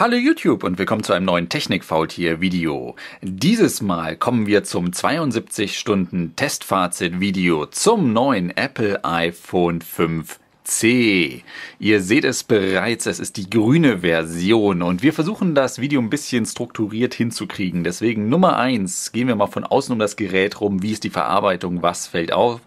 Hallo YouTube und willkommen zu einem neuen Technik-Faultier-Video. Dieses Mal kommen wir zum 72-Stunden-Testfazit-Video zum neuen Apple iPhone 5 C. Ihr seht es bereits, es ist die grüne Version und wir versuchen das Video ein bisschen strukturiert hinzukriegen. Deswegen Nummer 1, gehen wir mal von außen um das Gerät rum. Wie ist die Verarbeitung? Was fällt auf?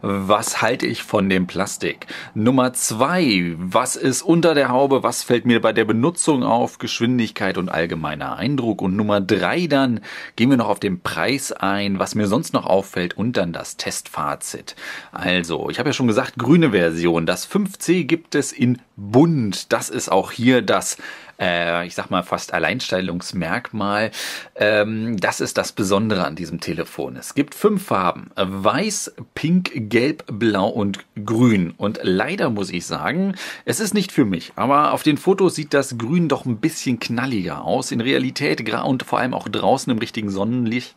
Was halte ich von dem Plastik? Nummer 2, Was ist unter der Haube? Was fällt mir bei der Benutzung auf? Geschwindigkeit und allgemeiner Eindruck. Und Nummer 3, dann gehen wir noch auf den Preis ein, was mir sonst noch auffällt und dann das Testfazit. Also, ich habe ja schon gesagt, grüne Version, das das 5C gibt es in Bund. Das ist auch hier das, äh, ich sag mal, fast Alleinstellungsmerkmal. Ähm, das ist das Besondere an diesem Telefon. Es gibt fünf Farben. Weiß, Pink, Gelb, Blau und Grün. Und leider muss ich sagen, es ist nicht für mich. Aber auf den Fotos sieht das Grün doch ein bisschen knalliger aus. In Realität und vor allem auch draußen im richtigen Sonnenlicht.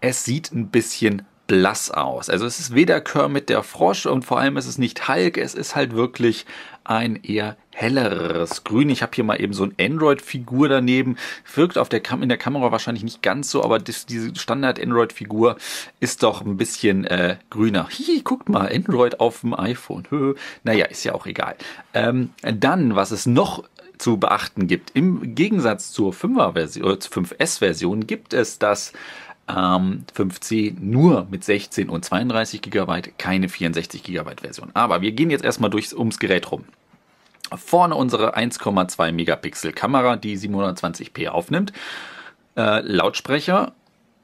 Es sieht ein bisschen blass aus. Also es ist weder Kermit der Frosch und vor allem ist es nicht Hulk, es ist halt wirklich ein eher helleres Grün. Ich habe hier mal eben so ein Android-Figur daneben. Wirkt auf der Kam in der Kamera wahrscheinlich nicht ganz so, aber das, diese Standard-Android-Figur ist doch ein bisschen äh, grüner. Hihi, guckt mal, Android auf dem iPhone. Hö, naja, ist ja auch egal. Ähm, dann, was es noch zu beachten gibt. Im Gegensatz zur 5er-Version, äh, 5S-Version gibt es das ähm, 5C nur mit 16 und 32 GB, keine 64 GB Version. Aber wir gehen jetzt erstmal durchs, ums Gerät rum. Vorne unsere 1,2 Megapixel Kamera, die 720p aufnimmt. Äh, Lautsprecher,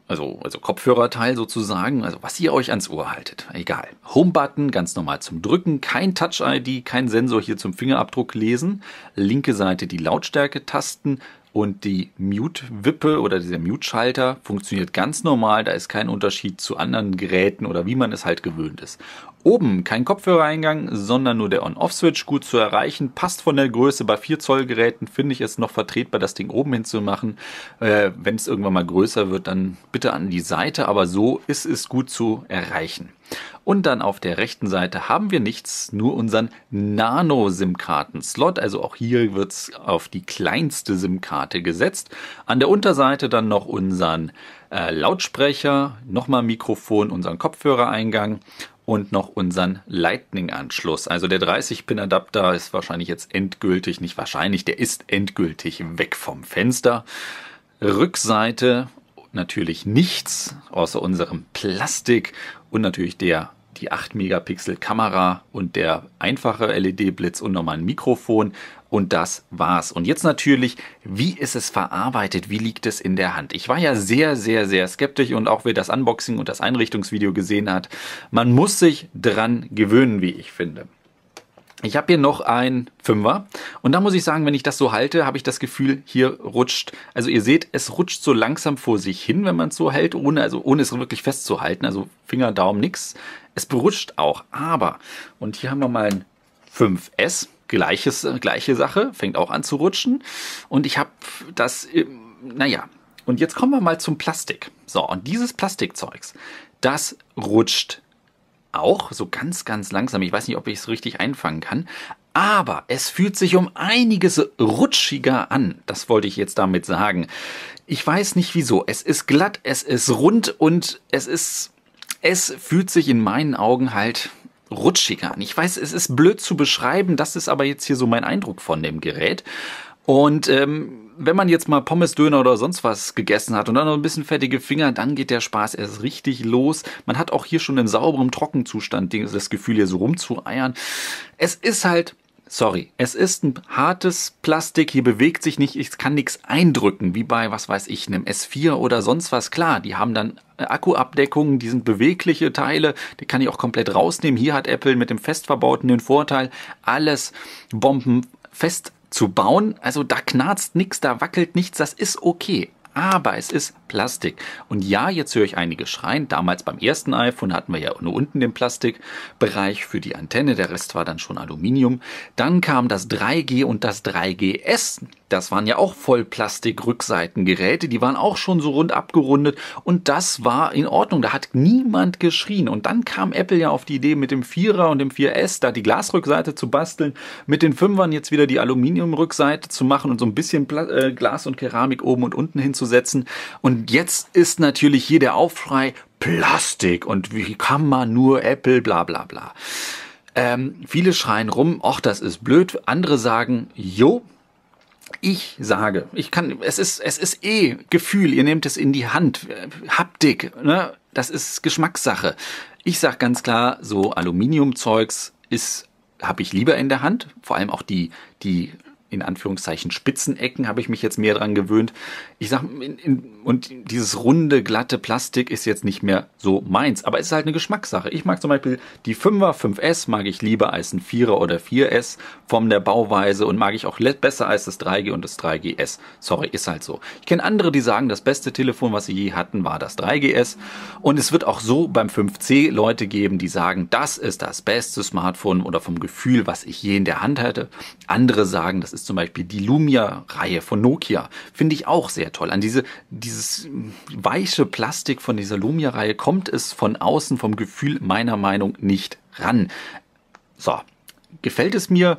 also, also Kopfhörerteil sozusagen, also was ihr euch ans Ohr haltet, egal. Home-Button, ganz normal zum Drücken, kein Touch-ID, kein Sensor hier zum Fingerabdruck lesen. Linke Seite die Lautstärke-Tasten und die Mute-Wippe oder dieser Mute-Schalter funktioniert ganz normal. Da ist kein Unterschied zu anderen Geräten oder wie man es halt gewöhnt ist. Oben kein Kopfhörereingang, sondern nur der On-Off-Switch gut zu erreichen. Passt von der Größe. Bei 4 Zoll Geräten finde ich es noch vertretbar, das Ding oben hinzumachen. Äh, Wenn es irgendwann mal größer wird, dann bitte an die Seite. Aber so ist es gut zu erreichen. Und dann auf der rechten Seite haben wir nichts, nur unseren Nano-SIM-Karten-Slot. Also auch hier wird es auf die kleinste SIM-Karte Karte gesetzt. An der Unterseite dann noch unseren äh, Lautsprecher, nochmal Mikrofon, unseren Kopfhörereingang und noch unseren Lightning-Anschluss. Also der 30-Pin-Adapter ist wahrscheinlich jetzt endgültig, nicht wahrscheinlich, der ist endgültig weg vom Fenster. Rückseite natürlich nichts außer unserem Plastik und natürlich der die 8-Megapixel-Kamera und der einfache LED-Blitz und nochmal ein Mikrofon. Und das war's. Und jetzt natürlich, wie ist es verarbeitet? Wie liegt es in der Hand? Ich war ja sehr, sehr, sehr skeptisch und auch wer das Unboxing und das Einrichtungsvideo gesehen hat, man muss sich dran gewöhnen, wie ich finde. Ich habe hier noch ein Fünfer und da muss ich sagen, wenn ich das so halte, habe ich das Gefühl, hier rutscht. Also ihr seht, es rutscht so langsam vor sich hin, wenn man es so hält, ohne also ohne es wirklich festzuhalten. Also Finger, Daumen, nix. Es berutscht auch, aber und hier haben wir mal ein 5S, gleiches äh, gleiche Sache, fängt auch an zu rutschen und ich habe das naja. Und jetzt kommen wir mal zum Plastik. So, und dieses Plastikzeugs, das rutscht auch, so ganz, ganz langsam. Ich weiß nicht, ob ich es richtig einfangen kann. Aber es fühlt sich um einiges rutschiger an. Das wollte ich jetzt damit sagen. Ich weiß nicht wieso. Es ist glatt, es ist rund und es ist, es fühlt sich in meinen Augen halt rutschiger an. Ich weiß, es ist blöd zu beschreiben. Das ist aber jetzt hier so mein Eindruck von dem Gerät. Und ähm, wenn man jetzt mal Pommes, Döner oder sonst was gegessen hat und dann noch ein bisschen fettige Finger, dann geht der Spaß erst richtig los. Man hat auch hier schon in sauberem Trockenzustand das Gefühl, hier so rumzueiern. Es ist halt sorry, es ist ein hartes Plastik, hier bewegt sich nicht, ich kann nichts eindrücken, wie bei, was weiß ich, einem S4 oder sonst was. Klar, die haben dann äh, Akkuabdeckungen, die sind bewegliche Teile, die kann ich auch komplett rausnehmen. Hier hat Apple mit dem fest verbauten den Vorteil, alles bombenfest zu bauen. Also da knarzt nichts, da wackelt nichts, das ist okay. Aber es ist Plastik. Und ja, jetzt höre ich einige schreien. Damals beim ersten iPhone hatten wir ja nur unten den Plastikbereich für die Antenne, der Rest war dann schon Aluminium. Dann kam das 3G und das 3GS. Das waren ja auch vollplastik rückseitengeräte die waren auch schon so rund abgerundet und das war in Ordnung, da hat niemand geschrien. Und dann kam Apple ja auf die Idee, mit dem 4er und dem 4S da die Glasrückseite zu basteln, mit den 5ern jetzt wieder die Aluminiumrückseite zu machen und so ein bisschen äh, Glas und Keramik oben und unten hinzusetzen. Und und jetzt ist natürlich hier der Aufschrei Plastik und wie kann man nur Apple, bla bla bla. Ähm, viele schreien rum, ach, das ist blöd. Andere sagen, jo, ich sage, ich kann, es ist, es ist eh Gefühl, ihr nehmt es in die Hand, äh, Haptik, ne? das ist Geschmackssache. Ich sag ganz klar, so Aluminiumzeugs ist, habe ich lieber in der Hand, vor allem auch die, die in Anführungszeichen Spitzenecken habe ich mich jetzt mehr dran gewöhnt. Ich sag, in, in, und dieses runde, glatte Plastik ist jetzt nicht mehr so meins, aber es ist halt eine Geschmackssache. Ich mag zum Beispiel die 5er, 5S mag ich lieber als ein 4er oder 4S von der Bauweise und mag ich auch besser als das 3G und das 3GS. Sorry, ist halt so. Ich kenne andere, die sagen, das beste Telefon, was sie je hatten, war das 3GS. Und es wird auch so beim 5C Leute geben, die sagen, das ist das beste Smartphone oder vom Gefühl, was ich je in der Hand hatte. Andere sagen, das ist ist zum Beispiel die Lumia-Reihe von Nokia. Finde ich auch sehr toll. An diese, dieses weiche Plastik von dieser Lumia-Reihe kommt es von außen vom Gefühl meiner Meinung nicht ran. So, gefällt es mir.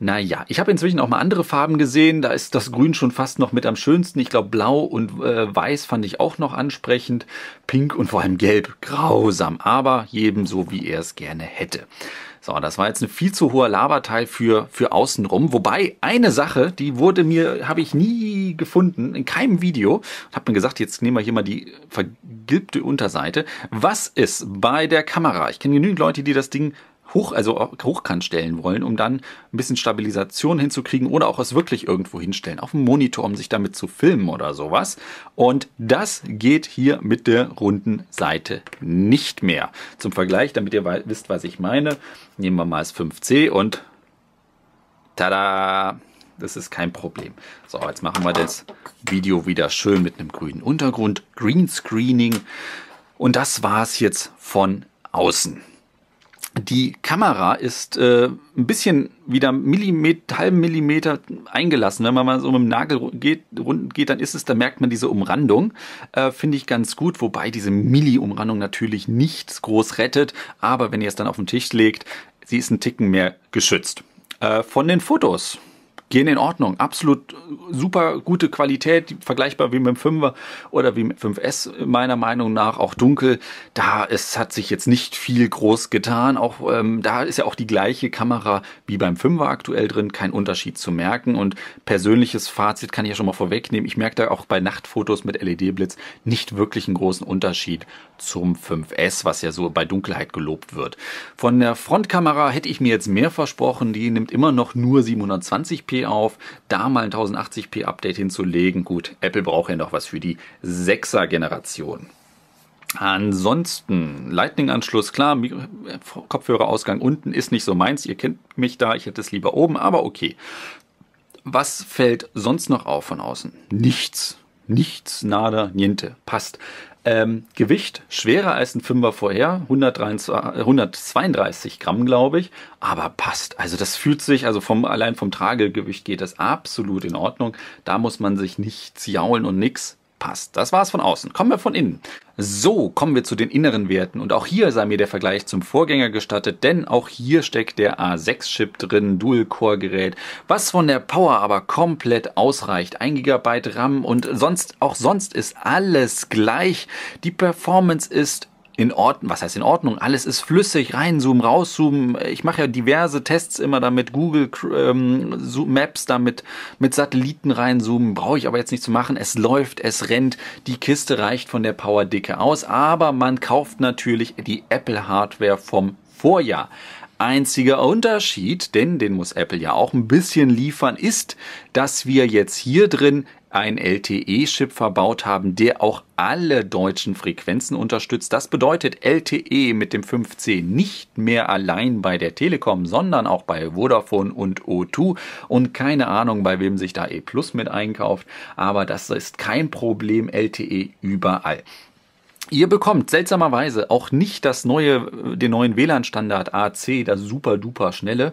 Naja, ich habe inzwischen auch mal andere Farben gesehen. Da ist das Grün schon fast noch mit am schönsten. Ich glaube, Blau und äh, Weiß fand ich auch noch ansprechend. Pink und vor allem Gelb grausam, aber jedem so, wie er es gerne hätte. So, das war jetzt ein viel zu hoher Laberteil für, für außenrum. Wobei eine Sache, die wurde mir, habe ich nie gefunden, in keinem Video. Und habe mir gesagt, jetzt nehmen wir hier mal die vergilbte Unterseite. Was ist bei der Kamera? Ich kenne genügend Leute, die das Ding hoch, also hochkant stellen wollen, um dann ein bisschen Stabilisation hinzukriegen oder auch es wirklich irgendwo hinstellen, auf dem Monitor, um sich damit zu filmen oder sowas. Und das geht hier mit der runden Seite nicht mehr. Zum Vergleich, damit ihr wisst, was ich meine, nehmen wir mal das 5C und tada! Das ist kein Problem. So, jetzt machen wir das Video wieder schön mit einem grünen Untergrund, Greenscreening. Und das war's jetzt von außen. Die Kamera ist äh, ein bisschen wieder Millimeter, halben Millimeter eingelassen. Wenn man mal so mit dem Nagel geht, rund geht, dann ist es, da merkt man diese Umrandung. Äh, Finde ich ganz gut, wobei diese Milli-Umrandung natürlich nichts groß rettet. Aber wenn ihr es dann auf den Tisch legt, sie ist einen Ticken mehr geschützt. Äh, von den Fotos gehen in Ordnung. Absolut äh, super gute Qualität, vergleichbar wie mit dem 5er oder wie mit 5S meiner Meinung nach, auch dunkel. Da es hat sich jetzt nicht viel groß getan. Auch ähm, da ist ja auch die gleiche Kamera wie beim 5er aktuell drin, kein Unterschied zu merken. Und persönliches Fazit kann ich ja schon mal vorwegnehmen. Ich merke da auch bei Nachtfotos mit LED-Blitz nicht wirklich einen großen Unterschied zum 5S, was ja so bei Dunkelheit gelobt wird. Von der Frontkamera hätte ich mir jetzt mehr versprochen. Die nimmt immer noch nur 720p auf, da mal ein 1080p Update hinzulegen. Gut, Apple braucht ja noch was für die 6er Generation. Ansonsten, Lightning-Anschluss, klar, äh, Kopfhörerausgang unten ist nicht so meins. Ihr kennt mich da, ich hätte es lieber oben, aber okay. Was fällt sonst noch auf von außen? Nichts. Nichts, nada, niente. Passt. Ähm, Gewicht schwerer als ein Fünfer vorher, 132, 132 äh, Gramm, glaube ich, aber passt. Also das fühlt sich, also vom, allein vom Tragegewicht geht das absolut in Ordnung. Da muss man sich nichts jaulen und nix passt. Das war's von außen. Kommen wir von innen. So kommen wir zu den inneren Werten und auch hier sei mir der Vergleich zum Vorgänger gestattet, denn auch hier steckt der A6-Chip drin, Dual-Core-Gerät, was von der Power aber komplett ausreicht. 1 GB RAM und sonst, auch sonst ist alles gleich. Die Performance ist in Ordnung, was heißt in Ordnung? Alles ist flüssig, reinzoomen, rauszoomen. Ich mache ja diverse Tests immer damit, Google ähm, Maps damit, mit Satelliten reinzoomen, brauche ich aber jetzt nicht zu machen. Es läuft, es rennt, die Kiste reicht von der Powerdicke aus, aber man kauft natürlich die Apple Hardware vom Vorjahr einziger Unterschied, denn den muss Apple ja auch ein bisschen liefern, ist, dass wir jetzt hier drin ein LTE-Chip verbaut haben, der auch alle deutschen Frequenzen unterstützt. Das bedeutet LTE mit dem 5C nicht mehr allein bei der Telekom, sondern auch bei Vodafone und O2 und keine Ahnung, bei wem sich da E Plus mit einkauft, aber das ist kein Problem, LTE überall. Ihr bekommt seltsamerweise auch nicht das neue, äh, den neuen WLAN-Standard AC, das super duper schnelle.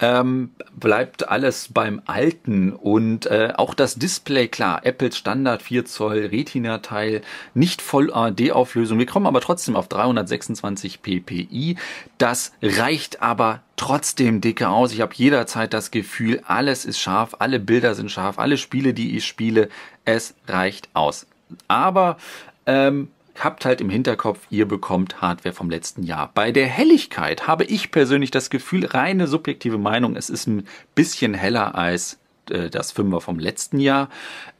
Ähm, bleibt alles beim Alten und äh, auch das Display, klar, Apples Standard 4 Zoll Retina-Teil, nicht voll AD-Auflösung. Wir kommen aber trotzdem auf 326 ppi. Das reicht aber trotzdem dicke aus. Ich habe jederzeit das Gefühl, alles ist scharf, alle Bilder sind scharf, alle Spiele, die ich spiele, es reicht aus. Aber ähm, habt halt im Hinterkopf, ihr bekommt Hardware vom letzten Jahr. Bei der Helligkeit habe ich persönlich das Gefühl, reine subjektive Meinung, es ist ein bisschen heller als äh, das Fünfer vom letzten Jahr,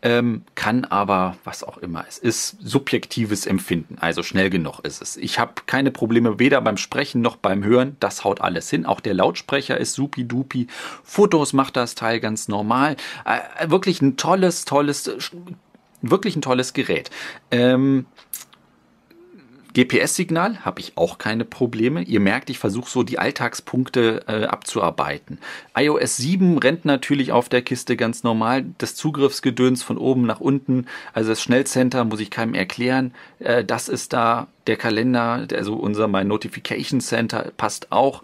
ähm, kann aber, was auch immer, es ist subjektives Empfinden, also schnell genug ist es. Ich habe keine Probleme weder beim Sprechen noch beim Hören, das haut alles hin. Auch der Lautsprecher ist supi-dupi, Fotos macht das Teil ganz normal. Äh, wirklich ein tolles, tolles, wirklich ein tolles Gerät. Ähm, GPS-Signal habe ich auch keine Probleme. Ihr merkt, ich versuche so die Alltagspunkte äh, abzuarbeiten. iOS 7 rennt natürlich auf der Kiste ganz normal. Das Zugriffsgedöns von oben nach unten, also das Schnellcenter muss ich keinem erklären. Äh, das ist da, der Kalender, also unser mein Notification Center passt auch.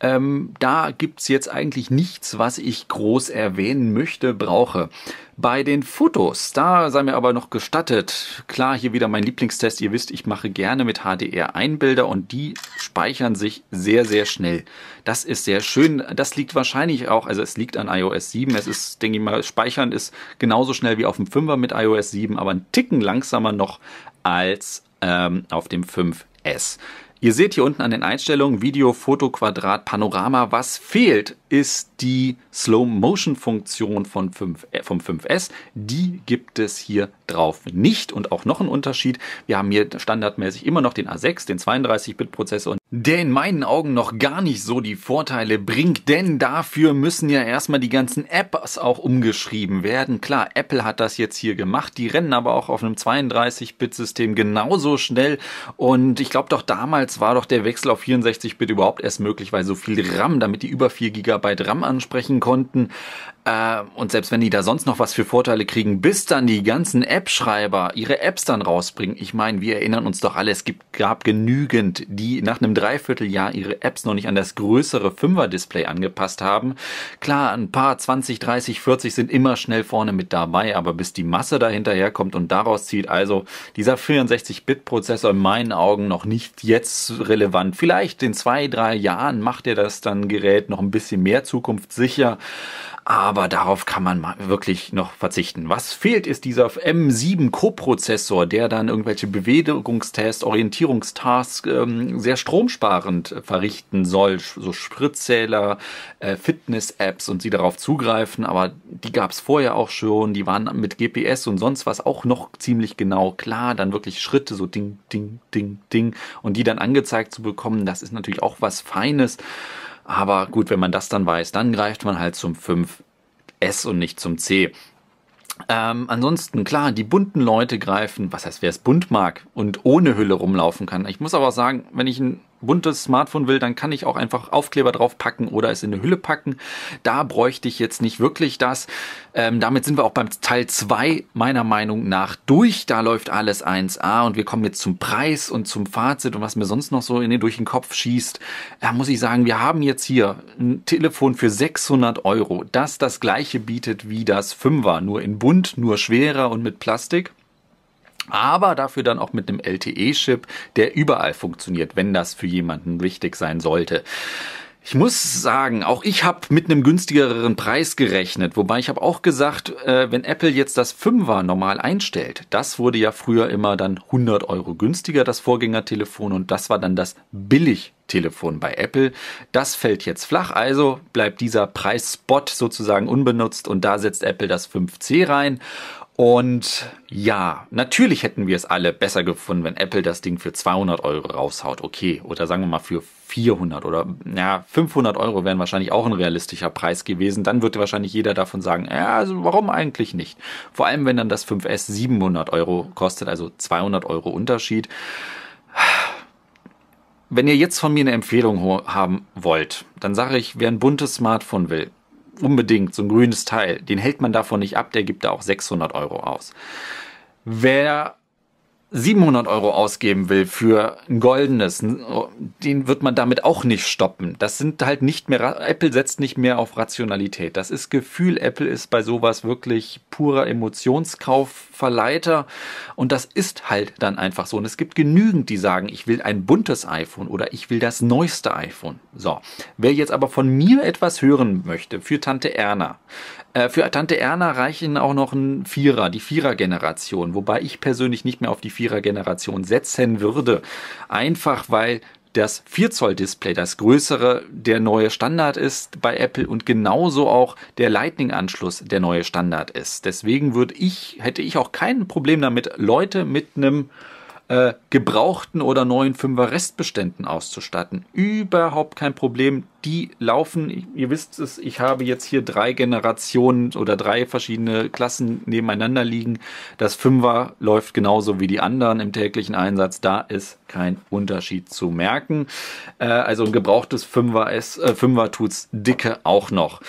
Ähm, da gibt's jetzt eigentlich nichts, was ich groß erwähnen möchte, brauche. Bei den Fotos, da sei mir aber noch gestattet, klar, hier wieder mein Lieblingstest. Ihr wisst, ich mache gerne mit HDR Einbilder und die speichern sich sehr, sehr schnell. Das ist sehr schön. Das liegt wahrscheinlich auch, also es liegt an iOS 7. Es ist, denke ich mal, Speichern ist genauso schnell wie auf dem 5er mit iOS 7, aber ein Ticken langsamer noch als ähm, auf dem 5S. Ihr seht hier unten an den Einstellungen Video, Foto, Quadrat, Panorama. Was fehlt, ist die Slow-Motion-Funktion äh, vom 5S. Die gibt es hier drauf nicht. Und auch noch ein Unterschied. Wir haben hier standardmäßig immer noch den A6, den 32-Bit-Prozessor der in meinen Augen noch gar nicht so die Vorteile bringt, denn dafür müssen ja erstmal die ganzen Apps auch umgeschrieben werden. Klar, Apple hat das jetzt hier gemacht, die rennen aber auch auf einem 32-Bit-System genauso schnell und ich glaube doch damals war doch der Wechsel auf 64-Bit überhaupt erst möglich, weil so viel RAM, damit die über 4 GB RAM ansprechen konnten, äh, und selbst wenn die da sonst noch was für Vorteile kriegen, bis dann die ganzen App-Schreiber ihre Apps dann rausbringen. Ich meine, wir erinnern uns doch alle, es gibt, gab genügend, die nach einem Dreivierteljahr ihre Apps noch nicht an das größere Fünfer-Display angepasst haben. Klar, ein paar 20, 30, 40 sind immer schnell vorne mit dabei, aber bis die Masse dahinterher kommt und daraus zieht, also dieser 64-Bit-Prozessor in meinen Augen noch nicht jetzt relevant. Vielleicht in zwei, drei Jahren macht er das dann Gerät noch ein bisschen mehr zukunftssicher aber darauf kann man mal wirklich noch verzichten. Was fehlt, ist dieser M7 Coprozessor, der dann irgendwelche Bewegungstests, Orientierungstasks ähm, sehr stromsparend verrichten soll. So Spritzähler, äh, Fitness-Apps und sie darauf zugreifen. Aber die gab es vorher auch schon. Die waren mit GPS und sonst was auch noch ziemlich genau. Klar, dann wirklich Schritte, so ding, ding, ding, ding. Und die dann angezeigt zu bekommen, das ist natürlich auch was Feines. Aber gut, wenn man das dann weiß, dann greift man halt zum 5S und nicht zum C. Ähm, ansonsten, klar, die bunten Leute greifen, was heißt, wer es bunt mag und ohne Hülle rumlaufen kann. Ich muss aber sagen, wenn ich ein buntes Smartphone will, dann kann ich auch einfach Aufkleber drauf packen oder es in eine Hülle packen. Da bräuchte ich jetzt nicht wirklich das. Ähm, damit sind wir auch beim Teil 2 meiner Meinung nach durch. Da läuft alles 1a und wir kommen jetzt zum Preis und zum Fazit und was mir sonst noch so in den, durch den Kopf schießt. Da muss ich sagen, wir haben jetzt hier ein Telefon für 600 Euro, das das gleiche bietet wie das 5er, nur in bunt, nur schwerer und mit Plastik aber dafür dann auch mit einem LTE-Chip, der überall funktioniert, wenn das für jemanden wichtig sein sollte. Ich muss sagen, auch ich habe mit einem günstigeren Preis gerechnet, wobei ich habe auch gesagt, äh, wenn Apple jetzt das 5er normal einstellt, das wurde ja früher immer dann 100 Euro günstiger, das Vorgängertelefon, und das war dann das Billigtelefon bei Apple. Das fällt jetzt flach, also bleibt dieser Preisspot sozusagen unbenutzt und da setzt Apple das 5C rein. Und ja, natürlich hätten wir es alle besser gefunden, wenn Apple das Ding für 200 Euro raushaut, okay. Oder sagen wir mal für 400 oder ja, 500 Euro wären wahrscheinlich auch ein realistischer Preis gewesen. Dann würde wahrscheinlich jeder davon sagen, ja, also warum eigentlich nicht? Vor allem, wenn dann das 5S 700 Euro kostet, also 200 Euro Unterschied. Wenn ihr jetzt von mir eine Empfehlung haben wollt, dann sage ich, wer ein buntes Smartphone will, unbedingt, so ein grünes Teil, den hält man davon nicht ab, der gibt da auch 600 Euro aus. Wer 700 Euro ausgeben will für ein goldenes, oh, den wird man damit auch nicht stoppen. Das sind halt nicht mehr, Apple setzt nicht mehr auf Rationalität. Das ist Gefühl. Apple ist bei sowas wirklich purer Emotionskaufverleiter. Und das ist halt dann einfach so. Und es gibt genügend, die sagen, ich will ein buntes iPhone oder ich will das neueste iPhone. So. Wer jetzt aber von mir etwas hören möchte für Tante Erna, äh, für Tante Erna reichen auch noch ein Vierer, die Vierer-Generation, wobei ich persönlich nicht mehr auf die Vierer-Generation setzen würde. Einfach weil das 4-Zoll-Display, das größere, der neue Standard ist bei Apple und genauso auch der Lightning-Anschluss der neue Standard ist. Deswegen würde ich, hätte ich auch kein Problem damit, Leute mit einem äh, gebrauchten oder neuen Fünfer Restbeständen auszustatten. Überhaupt kein Problem. Die laufen, ihr wisst es, ich habe jetzt hier drei Generationen oder drei verschiedene Klassen nebeneinander liegen. Das Fünfer läuft genauso wie die anderen im täglichen Einsatz. Da ist kein Unterschied zu merken. Äh, also ein gebrauchtes Fünfer, ist, äh, Fünfer tut's dicke auch noch.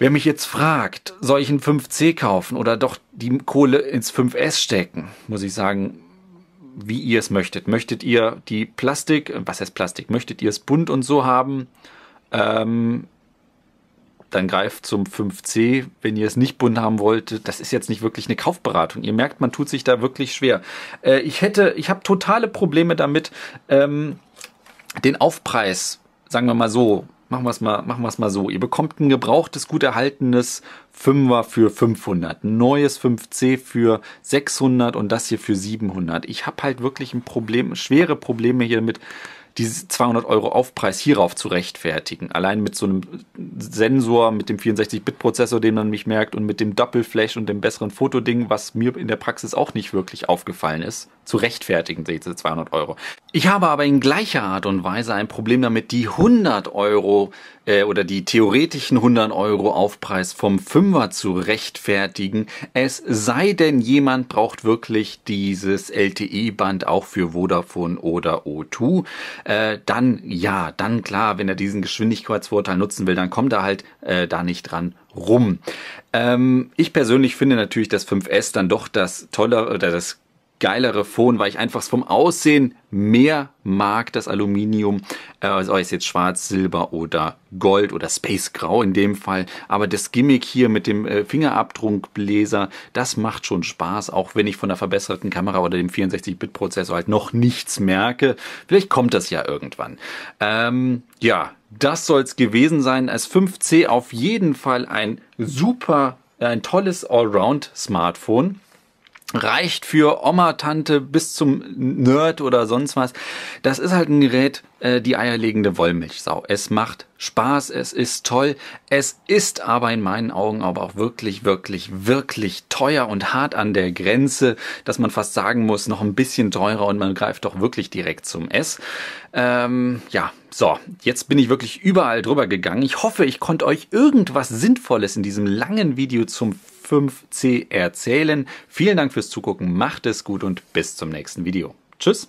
Wer mich jetzt fragt, soll ich ein 5C kaufen oder doch die Kohle ins 5S stecken, muss ich sagen, wie ihr es möchtet. Möchtet ihr die Plastik, äh, was heißt Plastik? Möchtet ihr es bunt und so haben? Ähm, dann greift zum 5C, wenn ihr es nicht bunt haben wollt. Das ist jetzt nicht wirklich eine Kaufberatung. Ihr merkt, man tut sich da wirklich schwer. Äh, ich hätte, ich habe totale Probleme damit, ähm, den Aufpreis, sagen wir mal so, Machen wir es mal, machen wir es mal so. Ihr bekommt ein gebrauchtes, gut erhaltenes 5er für 500, ein neues 5C für 600 und das hier für 700. Ich habe halt wirklich ein Problem, schwere Probleme hier mit diese 200 Euro Aufpreis hierauf zu rechtfertigen. Allein mit so einem Sensor, mit dem 64-Bit-Prozessor, den man mich merkt, und mit dem Doppelflash und dem besseren Fotoding, was mir in der Praxis auch nicht wirklich aufgefallen ist zu rechtfertigen, diese 200 Euro. Ich habe aber in gleicher Art und Weise ein Problem damit, die 100 Euro äh, oder die theoretischen 100 Euro Aufpreis vom Fünfer zu rechtfertigen, es sei denn, jemand braucht wirklich dieses LTE-Band auch für Vodafone oder O2. Äh, dann ja, dann klar, wenn er diesen Geschwindigkeitsvorteil nutzen will, dann kommt er halt äh, da nicht dran rum. Ähm, ich persönlich finde natürlich das 5S dann doch das tolle oder das geilere Phon, weil ich einfach vom Aussehen mehr mag, das Aluminium, äh, ist jetzt schwarz, silber oder gold oder space grau in dem Fall. Aber das Gimmick hier mit dem äh, Fingerabdruckbläser, das macht schon Spaß, auch wenn ich von der verbesserten Kamera oder dem 64-Bit-Prozessor halt noch nichts merke. Vielleicht kommt das ja irgendwann. Ähm, ja, das soll's gewesen sein. Als 5C auf jeden Fall ein super, ein tolles Allround-Smartphone reicht für Oma, Tante bis zum Nerd oder sonst was. Das ist halt ein Gerät, äh, die eierlegende Wollmilchsau. Es macht Spaß, es ist toll, es ist aber in meinen Augen aber auch wirklich, wirklich, wirklich teuer und hart an der Grenze, dass man fast sagen muss, noch ein bisschen teurer und man greift doch wirklich direkt zum S. Ähm, ja, so, jetzt bin ich wirklich überall drüber gegangen. Ich hoffe, ich konnte euch irgendwas Sinnvolles in diesem langen Video zum 5C erzählen. Vielen Dank fürs Zugucken, macht es gut und bis zum nächsten Video. Tschüss!